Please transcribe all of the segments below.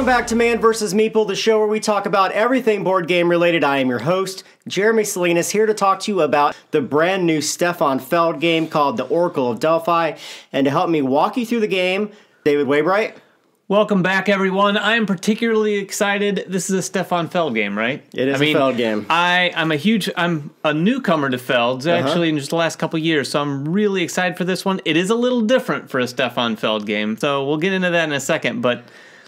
Welcome back to Man vs. Meeple, the show where we talk about everything board game related. I am your host, Jeremy Salinas, here to talk to you about the brand new Stefan Feld game called The Oracle of Delphi. And to help me walk you through the game, David Waybright. Welcome back, everyone. I am particularly excited. This is a Stefan Feld game, right? It is I mean, a Feld game. I, I'm a huge, I'm a newcomer to Felds uh-huh. actually, in just the last couple years, so I'm really excited for this one. It is a little different for a Stefan Feld game, so we'll get into that in a second, but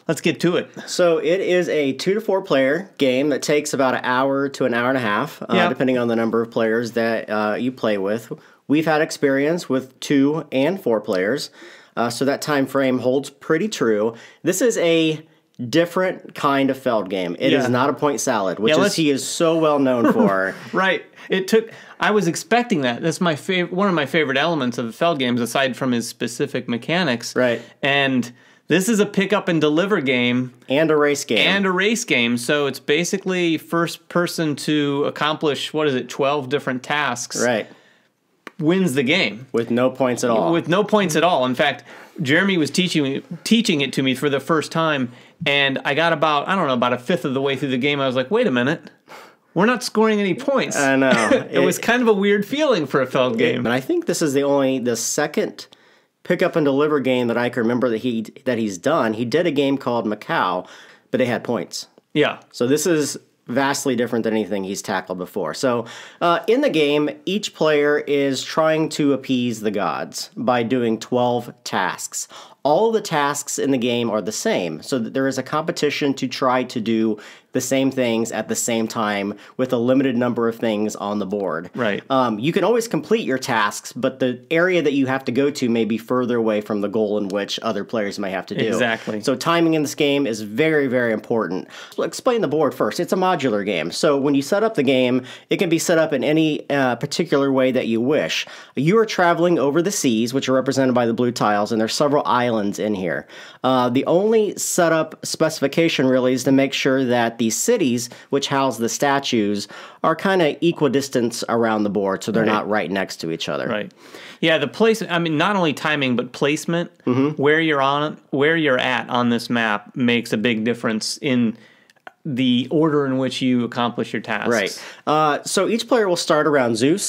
let's get to it. So it is a two to four player game that takes about an hour to an hour and a half, uh, depending on the number of players that uh, you play with. We've had experience with two and four players, uh, so that time frame holds pretty true. This is a different kind of Feld game. It yeah. is not a point salad, which yeah, is he is so well known for. right. It took. I was expecting that. That's my favorite. One of my favorite elements of the Feld games, aside from his specific mechanics. Right. And this is a pick up and deliver game. And a race game. And a race game. So it's basically first person to accomplish, what is it, 12 different tasks. Right. Wins the game. With no points at all. With no points at all. In fact, Jeremy was teaching teaching it to me for the first time, and I got about, I don't know, about a fifth of the way through the game. I was like, wait a minute. We're not scoring any points. I know. it, it, was kind of a weird feeling for a Feld game. and I think this is the only, the second – pick up and deliver game that I can remember that he that he's done. He did a game called Macau, but it had points. Yeah. So this is vastly different than anything he's tackled before. So, uh, in the game, each player is trying to appease the gods by doing 12 tasks. All the tasks in the game are the same, so that there is a competition to try to do the same things at the same time with a limited number of things on the board. Right. Um, you can always complete your tasks, but the area that you have to go to may be further away from the goal in which other players may have to do. Exactly. So timing in this game is very, very important. So explain the board first. It's a modular game. So when you set up the game, it can be set up in any uh, particular way that you wish. You are traveling over the seas, which are represented by the blue tiles, and there's several islands in here. Uh, the only setup specification really is to make sure that these cities, which house the statues, are kind of equidistant around the board, so they're right. not right next to each other. Right. Yeah, the place. I mean, not only timing, but placement. Mm -hmm. Where you're on, where you're at on this map makes a big difference in the order in which you accomplish your tasks. Right. Uh, so each player will start around Zeus.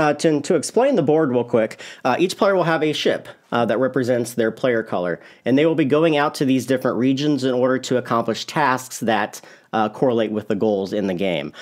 Uh, to, to explain the board real quick, uh, each player will have a ship uh, that represents their player color, and they will be going out to these different regions in order to accomplish tasks that uh, correlate with the goals in the game.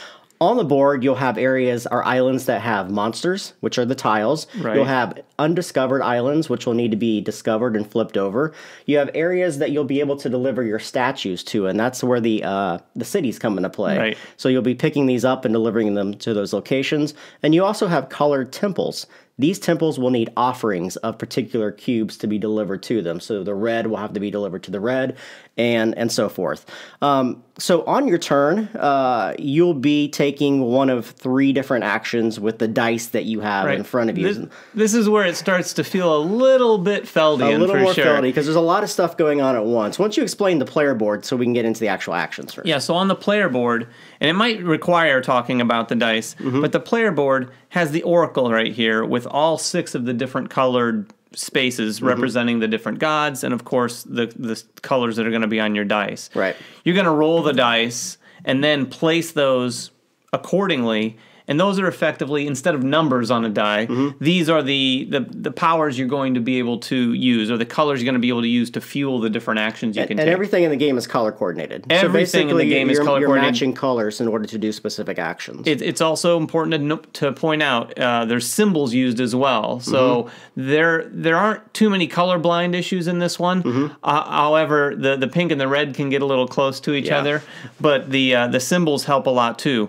On the board, you'll have areas or islands that have monsters, which are the tiles. Right. You'll have undiscovered islands, which will need to be discovered and flipped over. You have areas that you'll be able to deliver your statues to, and that's where the uh, the cities come into play. Right. So you'll be picking these up and delivering them to those locations. And you also have colored temples. These temples will need offerings of particular cubes to be delivered to them. So the red will have to be delivered to the red, and and so forth. Um, so on your turn, uh, you'll be taking one of three different actions with the dice that you have right. in front of you. This, this, is where it starts to feel a little bit Feldian, a little more sure. Feldy because there's a lot of stuff going on at once. Once you explain the player board, so we can get into the actual actions first. Yeah. So on the player board, and it might require talking about the dice, mm -hmm. but the player board has the oracle right here with all six of the different colored spaces mm-hmm. representing the different gods, and of course the the colors that are going to be on your dice. Right. You're going to roll the dice and then place those accordingly and those are effectively instead of numbers on a die mm-hmm. these are the, the the powers you're going to be able to use or the colors you're going to be able to use to fuel the different actions you and, can and everything in the game is color coordinated everything so in the game is color coordinated matching colors in order to do specific actions it, it's also important to, to point out uh, there's symbols used as well so mm-hmm. there there aren't too many colorblind issues in this one mm-hmm. uh, however the the pink and the red can get a little close to each yeah. other but the uh, the symbols help a lot too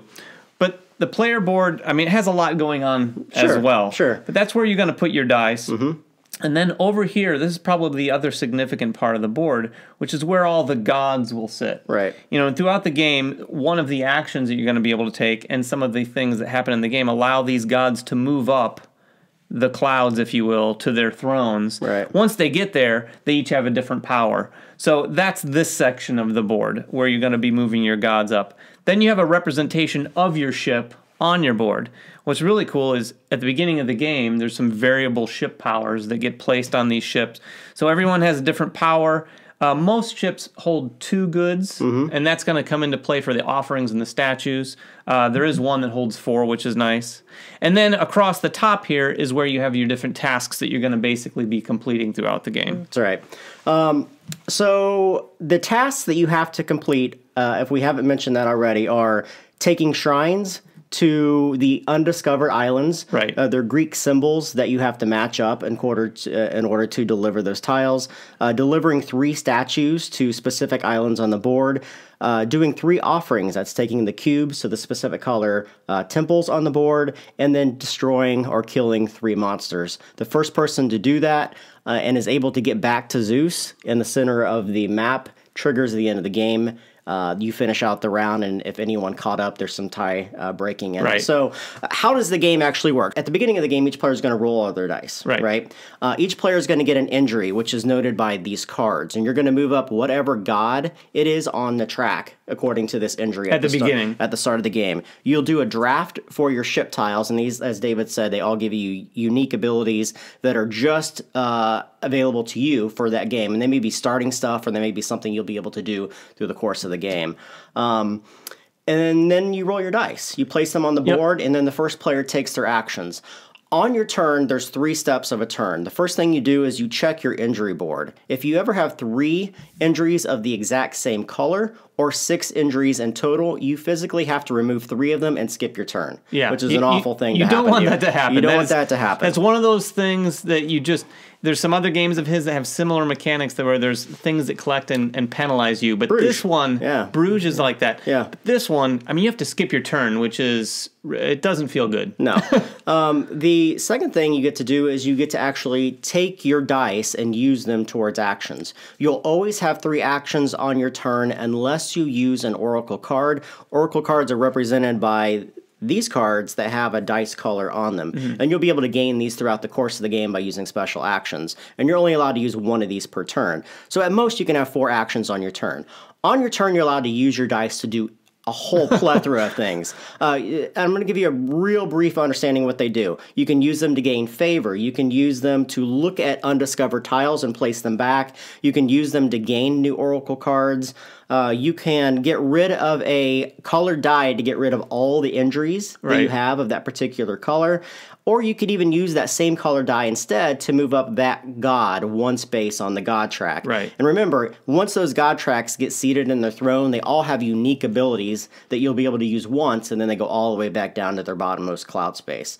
but the player board, I mean, it has a lot going on sure, as well. Sure. But that's where you're going to put your dice. Mm-hmm. And then over here, this is probably the other significant part of the board, which is where all the gods will sit. Right. You know, throughout the game, one of the actions that you're going to be able to take and some of the things that happen in the game allow these gods to move up the clouds, if you will, to their thrones. Right. Once they get there, they each have a different power. So that's this section of the board where you're going to be moving your gods up. Then you have a representation of your ship on your board. What's really cool is at the beginning of the game, there's some variable ship powers that get placed on these ships. So everyone has a different power. Uh, most ships hold two goods, mm-hmm. and that's going to come into play for the offerings and the statues. Uh, there is one that holds four, which is nice. And then across the top here is where you have your different tasks that you're going to basically be completing throughout the game. That's right. Um, so the tasks that you have to complete, uh, if we haven't mentioned that already, are taking shrines, to the undiscovered islands. Right. Uh, they're Greek symbols that you have to match up in, quarter to, uh, in order to deliver those tiles. Uh, delivering three statues to specific islands on the board. Uh, doing three offerings, that's taking the cubes to the specific color uh, temples on the board, and then destroying or killing three monsters. The first person to do that uh, and is able to get back to Zeus in the center of the map triggers the end of the game uh, you finish out the round, and if anyone caught up, there's some tie uh, breaking in. Right. So, uh, how does the game actually work? At the beginning of the game, each player is going to roll all their dice. Right. Right. Uh, each player is going to get an injury, which is noted by these cards, and you're going to move up whatever god it is on the track according to this injury. At, at the, the beginning. Start, at the start of the game, you'll do a draft for your ship tiles, and these, as David said, they all give you unique abilities that are just uh, available to you for that game, and they may be starting stuff, or they may be something you'll be able to do through the course of the game. Um, and then you roll your dice. You place them on the board, yep. and then the first player takes their actions. On your turn, there's three steps of a turn. The first thing you do is you check your injury board. If you ever have three injuries of the exact same color or six injuries in total, you physically have to remove three of them and skip your turn. Yeah, which is you, an awful you, thing. You don't want you. that to happen. You don't that want is, that to happen. It's one of those things that you just. There's some other games of his that have similar mechanics that where there's things that collect and, and penalize you, but Bruges. this one, yeah. Bruges is like that. Yeah, but this one, I mean, you have to skip your turn, which is it doesn't feel good. No. um, the second thing you get to do is you get to actually take your dice and use them towards actions. You'll always have three actions on your turn unless unless you use an Oracle card. Oracle cards are represented by these cards that have a dice color on them. Mm -hmm. And you'll be able to gain these throughout the course of the game by using special actions. And you're only allowed to use one of these per turn. So at most, you can have four actions on your turn. On your turn, you're allowed to use your dice to do a whole plethora of things. Uh, I'm going to give you a real brief understanding of what they do. You can use them to gain favor. You can use them to look at undiscovered tiles and place them back. You can use them to gain new oracle cards uh, you can get rid of a color dye to get rid of all the injuries right. that you have of that particular color. Or you could even use that same color die instead to move up that god one space on the god track. Right. And remember, once those god tracks get seated in their throne, they all have unique abilities that you'll be able to use once, and then they go all the way back down to their bottommost cloud space.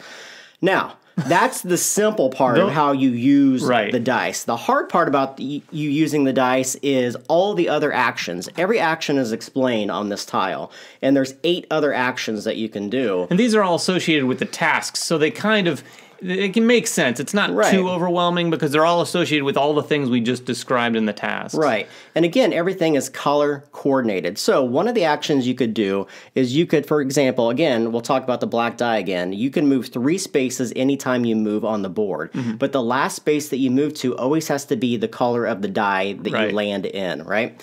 Now, that's the simple part of how you use right. the dice. The hard part about the, you using the dice is all the other actions. Every action is explained on this tile, and there's eight other actions that you can do. And these are all associated with the tasks, so they kind of it can make sense. It's not right. too overwhelming because they're all associated with all the things we just described in the task. Right. And again, everything is color coordinated. So one of the actions you could do is you could, for example, again, we'll talk about the black die again. You can move three spaces anytime you move on the board, mm-hmm. but the last space that you move to always has to be the color of the die that right. you land in. Right.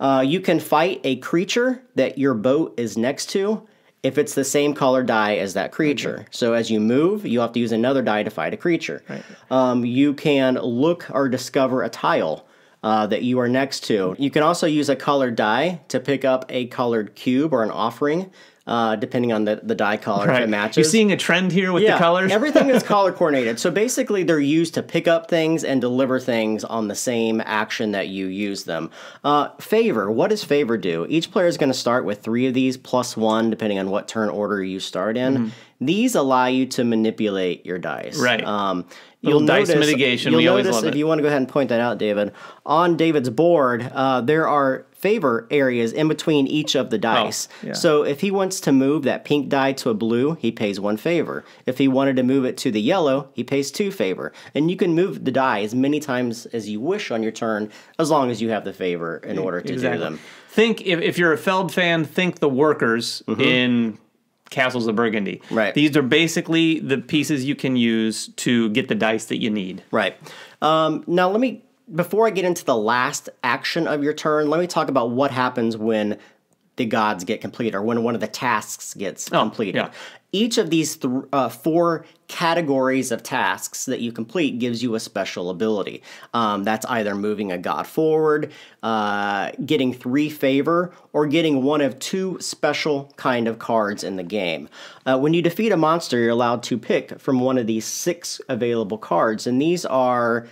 Uh, you can fight a creature that your boat is next to if it's the same color die as that creature. Okay. So as you move, you have to use another die to fight a creature. Right. Um, you can look or discover a tile. Uh, that you are next to. You can also use a colored die to pick up a colored cube or an offering uh, depending on the, the dye color right. it matches. You're seeing a trend here with yeah, the colors. everything is color coordinated. So basically, they're used to pick up things and deliver things on the same action that you use them. Uh, favor. What does favor do? Each player is going to start with three of these plus one, depending on what turn order you start in. Mm -hmm. These allow you to manipulate your dice. Right. Um, you'll dice notice, mitigation. You'll we notice if it. you want to go ahead and point that out, David. On David's board, uh, there are favor areas in between each of the oh, dice. Oh, yeah. So if he wants to move that pink die to a blue, he pays one favor. If he wanted to move it to the yellow, he pays two favor. And you can move the die as many times as you wish on your turn, as long as you have the favor in order to exactly. do them. Think if, if you're a Feld fan, think the workers mm-hmm. in Castles of Burgundy. Right. These are basically the pieces you can use to get the dice that you need. Right. Um, now let me before I get into the last action of your turn, let me talk about what happens when the gods get completed or when one of the tasks gets oh, completed. Yeah. Each of these th uh, four categories of tasks that you complete gives you a special ability. Um, that's either moving a god forward, uh, getting three favor, or getting one of two special kind of cards in the game. Uh, when you defeat a monster, you're allowed to pick from one of these six available cards, and these are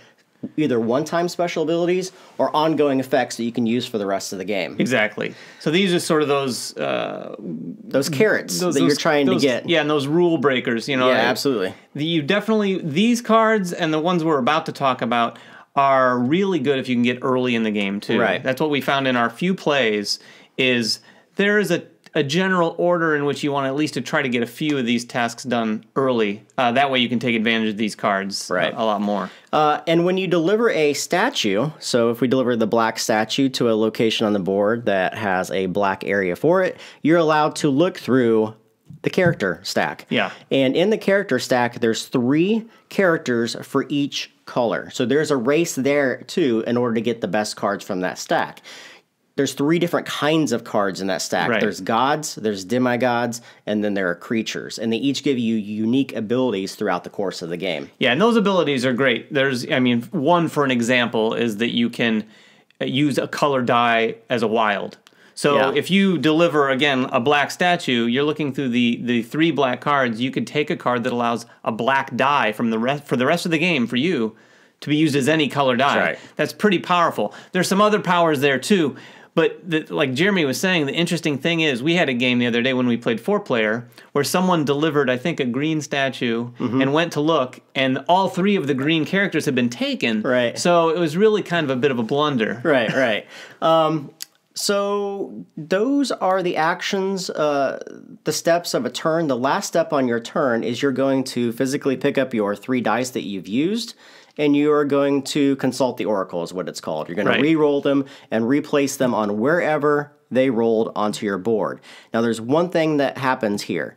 either one-time special abilities or ongoing effects that you can use for the rest of the game. Exactly. So these are sort of those uh, those carrots those, that those, you're trying those, to get. Yeah, and those rule breakers. You know. Yeah, right? absolutely. You definitely these cards and the ones we're about to talk about are really good if you can get early in the game too. Right. That's what we found in our few plays. Is there is a a general order in which you want at least to try to get a few of these tasks done early. Uh, that way you can take advantage of these cards uh, right. a, a, lot more. Uh, and when you deliver a statue, so if we deliver the black statue to a location on the board that has a black area for it, you're allowed to look through the character stack. Yeah. And in the character stack, there's three characters for each color. So there's a race there too in order to get the best cards from that stack there's three different kinds of cards in that stack. Right. There's gods, there's demigods, and then there are creatures, and they each give you unique abilities throughout the course of the game. Yeah, and those abilities are great. There's, I mean, one for an example is that you can uh, use a color die as a wild. So yeah. if you deliver again a black statue, you're looking through the the three black cards. You could take a card that allows a black die from the rest for the rest of the game for you to be used as any color die. That's, right. That's pretty powerful. There's some other powers there too. But the, like Jeremy was saying, the interesting thing is we had a game the other day when we played four player where someone delivered, I think, a green statue mm -hmm. and went to look, and all three of the green characters had been taken. Right. So it was really kind of a bit of a blunder. Right, right. um, so those are the actions, uh, the steps of a turn. The last step on your turn is you're going to physically pick up your three dice that you've used and you are going to consult the oracle, is what it's called. You're going right. to re-roll them and replace them on wherever they rolled onto your board. Now, there's one thing that happens here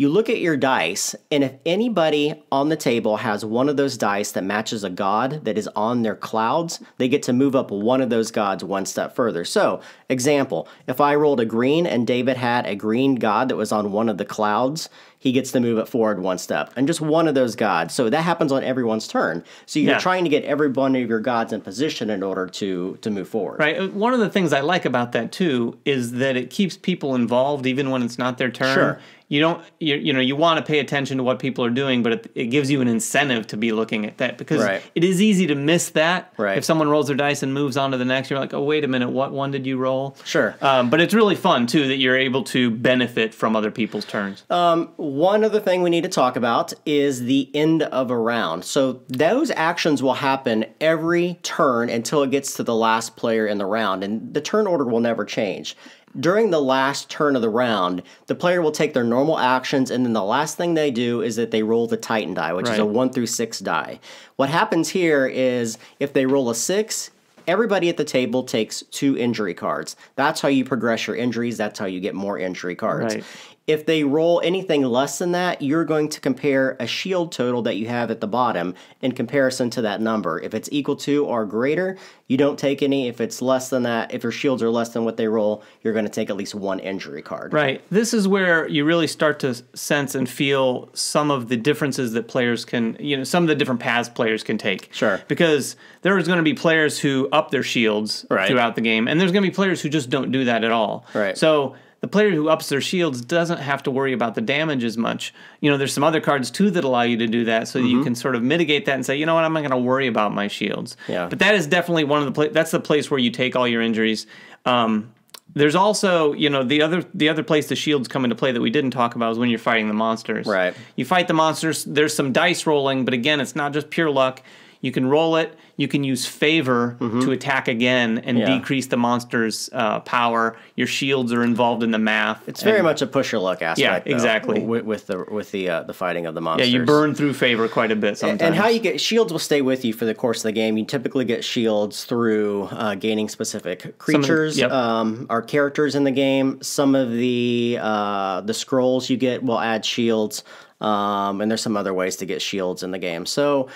you look at your dice, and if anybody on the table has one of those dice that matches a god that is on their clouds, they get to move up one of those gods one step further. So, example, if I rolled a green and David had a green god that was on one of the clouds, he gets to move it forward one step, and just one of those gods. So that happens on everyone's turn. So you're yeah. trying to get every one of your gods in position in order to to move forward. Right. Uh, one of the things I like about that too is that it keeps people involved even when it's not their turn. Sure you don't you, you know you want to pay attention to what people are doing but it, it gives you an incentive to be looking at that because right. it is easy to miss that right. if someone rolls their dice and moves on to the next you're like oh wait a minute what one did you roll sure um, but it's really fun too that you're able to benefit from other people's turns um, one other thing we need to talk about is the end of a round so those actions will happen every turn until it gets to the last player in the round and the turn order will never change during the last turn of the round, the player will take their normal actions, and then the last thing they do is that they roll the Titan die, which right. is a 1 through 6 die. What happens here is if they roll a 6, everybody at the table takes two injury cards. That's how you progress your injuries. That's how you get more injury cards. Right. If they roll anything less than that, you're going to compare a shield total that you have at the bottom in comparison to that number. If it's equal to or greater, you don't take any. If it's less than that, if your shields are less than what they roll, you're going to take at least one injury card. Right. This is where you really start to sense and feel some of the differences that players can, you know, some of the different paths players can take. Sure. Because there is going to be players who up their shields right. throughout the game, and there's going to be players who just don't do that at all. Right. So the player who ups their shields doesn't have to worry about the damage as much. You know, there's some other cards too that allow you to do that, so mm-hmm. that you mm-hmm. can sort of mitigate that and say, you know what, I'm not going to worry about my shields. Yeah. But that is definitely one of the pla- that's the place where you take all your injuries. Um, there's also, you know, the other the other place the shields come into play that we didn't talk about is when you're fighting the monsters. Right. You fight the monsters. There's some dice rolling, but again, it's not just pure luck. You can roll it. You can use favor mm-hmm. to attack again and yeah. decrease the monster's uh, power. Your shields are involved in the math. It's very much a push your luck aspect. Yeah, exactly. Though, with, with, the with the uh, the fighting of the monsters. Yeah, you burn through favor quite a bit sometimes. And how you get shields will stay with you for the course of the game. You typically get shields through uh, gaining specific creatures, the, yep. um, or characters in the game. Some of the uh, the scrolls you get will add shields. Um, and there's some other ways to get shields in the game. So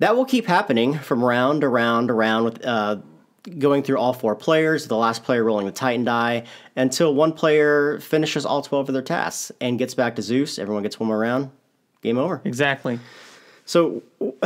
that will keep happening from round to round to round with uh, going through all four players, the last player rolling the Titan die, until one player finishes all 12 of their tasks and gets back to Zeus. Everyone gets one more round. Game over. Exactly. So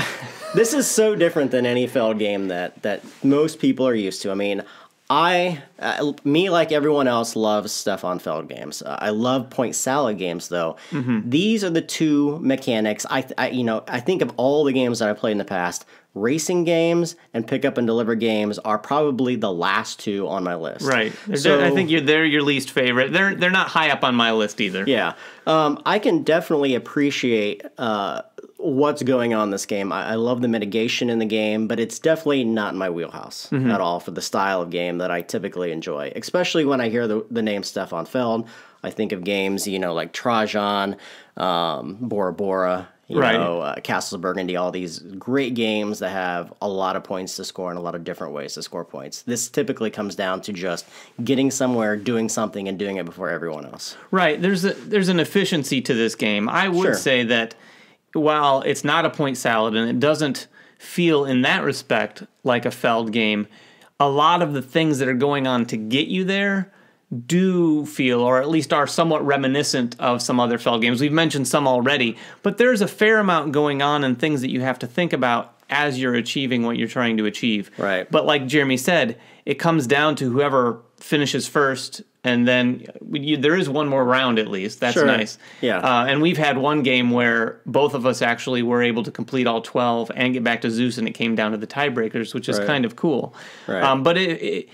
this is so different than any failed game that that most people are used to. I mean, I, uh, me like everyone else, loves Stefan Feld games. Uh, I love point salad games, though. Mm-hmm. These are the two mechanics. I, I, you know, I think of all the games that I played in the past, racing games and pick up and deliver games are probably the last two on my list. Right. So, I think you're, they're your least favorite. They're they're not high up on my list either. Yeah. Um, I can definitely appreciate uh, what's going on in this game. I, I, love the mitigation in the game, but it's definitely not in my wheelhouse mm -hmm. at all for the style of game that I typically enjoy. Especially when I hear the, the name Stefan Feld, I think of games you know like Trajan, um, Bora Bora, you right. know, uh, Castle of Burgundy, all these great games that have a lot of points to score and a lot of different ways to score points. This typically comes down to just getting somewhere, doing something, and doing it before everyone else. Right. There's a, there's an efficiency to this game. I would sure. say that while it's not a point salad and it doesn't feel in that respect like a Feld game, a lot of the things that are going on to get you there do feel, or at least are somewhat reminiscent of some other Feld games. We've mentioned some already, but there's a fair amount going on and things that you have to think about as you're achieving what you're trying to achieve. Right. But like Jeremy said, it comes down to whoever finishes first, and then you, there is one more round at least. That's sure. nice. Yeah. Uh, and we've had one game where both of us actually were able to complete all 12 and get back to Zeus, and it came down to the tiebreakers, which is right. kind of cool. Right. Um, but it, it,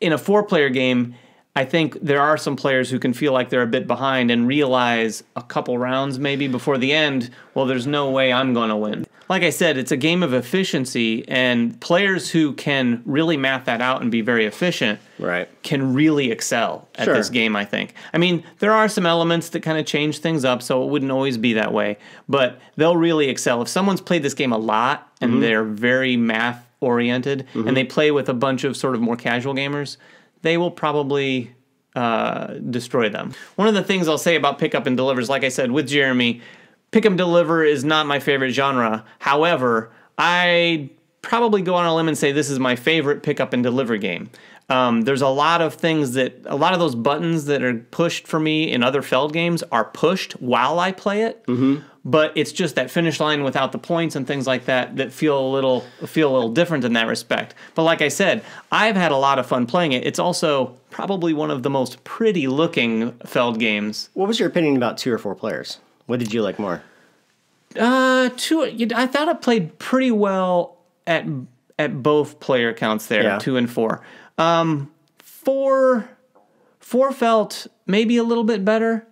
in a four player game, I think there are some players who can feel like they're a bit behind and realize a couple rounds maybe before the end, well, there's no way I'm going to win like I said, it's a game of efficiency, and players who can really map that out and be very efficient right. can really excel at sure. this game, I think. I mean, there are some elements that kind of change things up, so it wouldn't always be that way, but they'll really excel. If someone's played this game a lot and mm-hmm. they're very math oriented mm-hmm. and they play with a bunch of sort of more casual gamers, they will probably uh, destroy them. One of the things I'll say about pickup and delivers, like I said with Jeremy, pick 'em deliver is not my favorite genre. However, I probably go on a limb and say this is my favorite pick up and deliver game. Um, there's a lot of things that a lot of those buttons that are pushed for me in other Feld games are pushed while I play it. Mm-hmm. But it's just that finish line without the points and things like that that feel a little feel a little different in that respect. But like I said, I've had a lot of fun playing it. It's also probably one of the most pretty looking Feld games. What was your opinion about two or four players? What did you like more? Uh, two. I thought it played pretty well at at both player counts there, yeah. two and four. Um, four, four felt maybe a little bit better.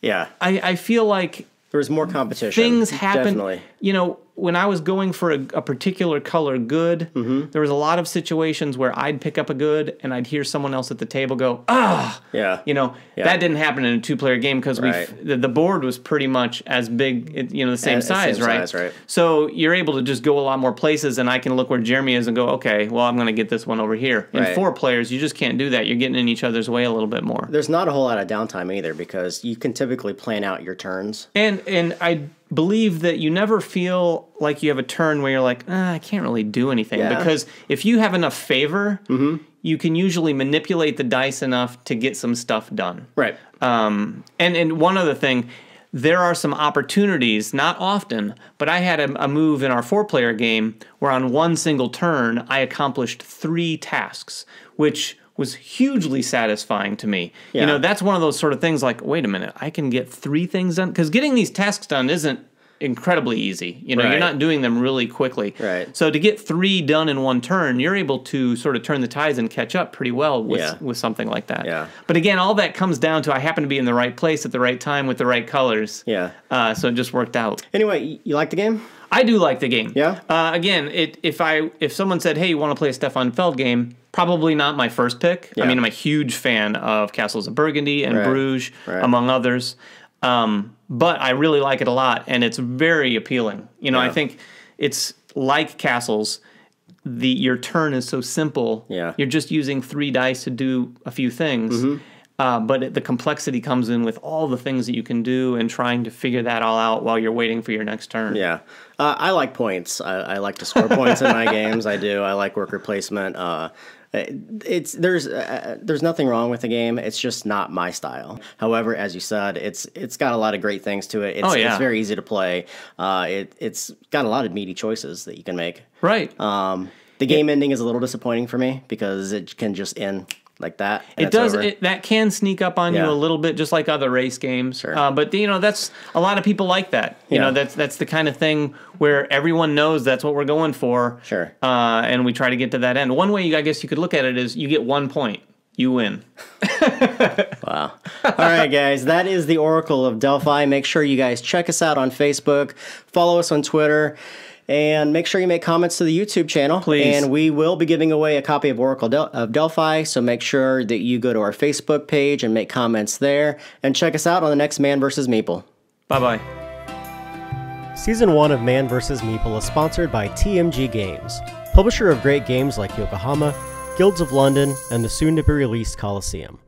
Yeah, I I feel like there was more competition. Things happened. Definitely you know, when I was going for a, a particular color good, mm-hmm. there was a lot of situations where I'd pick up a good and I'd hear someone else at the table go, "Ah, yeah," you know, yeah. that didn't happen in a two-player game because right. we the, the, board was pretty much as big, you know, the same, a, size, same right? size, right? So you're able to just go a lot more places, and I can look where Jeremy is and go, "Okay, well, I'm going to get this one over here." In right. four players, you just can't do that. You're getting in each other's way a little bit more. There's not a whole lot of downtime either because you can typically plan out your turns. And and I believe that you never feel like you have a turn where you're like, ah, I can't really do anything. Yeah. Because if you have enough favor, mm-hmm. you can usually manipulate the dice enough to get some stuff done. Right. Um, and, and one other thing, there are some opportunities, not often, but I had a, a move in our four player game where on one single turn, I accomplished three tasks, which was hugely satisfying to me. Yeah. You know, that's one of those sort of things like, wait a minute, I can get three things done. Because getting these tasks done isn't incredibly easy. You know, right. you're not doing them really quickly. Right. So to get three done in one turn, you're able to sort of turn the tides and catch up pretty well with yeah. with something like that. Yeah. But again, all that comes down to I happen to be in the right place at the right time with the right colors. Yeah. Uh, so it just worked out. Anyway, you like the game? I do like the game. Yeah. Uh, again, it if I if someone said, "Hey, you want to play a Stefan Feld game?" probably not my first pick. Yeah. I mean, I'm a huge fan of Castles of Burgundy and right. Bruges, right. among others. Um, but I really like it a lot, and it's very appealing. You know, yeah. I think it's like Castles. The your turn is so simple. Yeah, you're just using three dice to do a few things. Mm-hmm. Uh, but it, the complexity comes in with all the things that you can do and trying to figure that all out while you're waiting for your next turn. Yeah. Uh, I like points. I, I, like to score points in my games. I do. I like worker placement. Uh, uh, it's there's uh, there's nothing wrong with the game. It's just not my style. However, as you said, it's it's got a lot of great things to it. It's, oh, yeah. it's very easy to play. Uh, it it's got a lot of meaty choices that you can make. Right. Um, the game it, ending is a little disappointing for me because it can just end like that. It does. It, that can sneak up on yeah. you a little bit, just like other race games. Sure. Uh, but you know, that's a lot of people like that. You yeah. know, that's that's the kind of thing where everyone knows that's what we're going for. Sure. Uh, and we try to get to that end. One way you, I guess you could look at it is you get one point. You win. wow. All right, guys. That is the Oracle of Delphi. Make sure you guys check us out on Facebook, follow us on Twitter. And make sure you make comments to the YouTube channel. Please. And we will be giving away a copy of Oracle Del of Delphi. So make sure that you go to our Facebook page and make comments there. And check us out on the next Man vs. Meeple. Bye bye. Season 1 of Man vs. Meeple is sponsored by TMG Games, publisher of great games like Yokohama, Guilds of London, and the soon to be released Coliseum.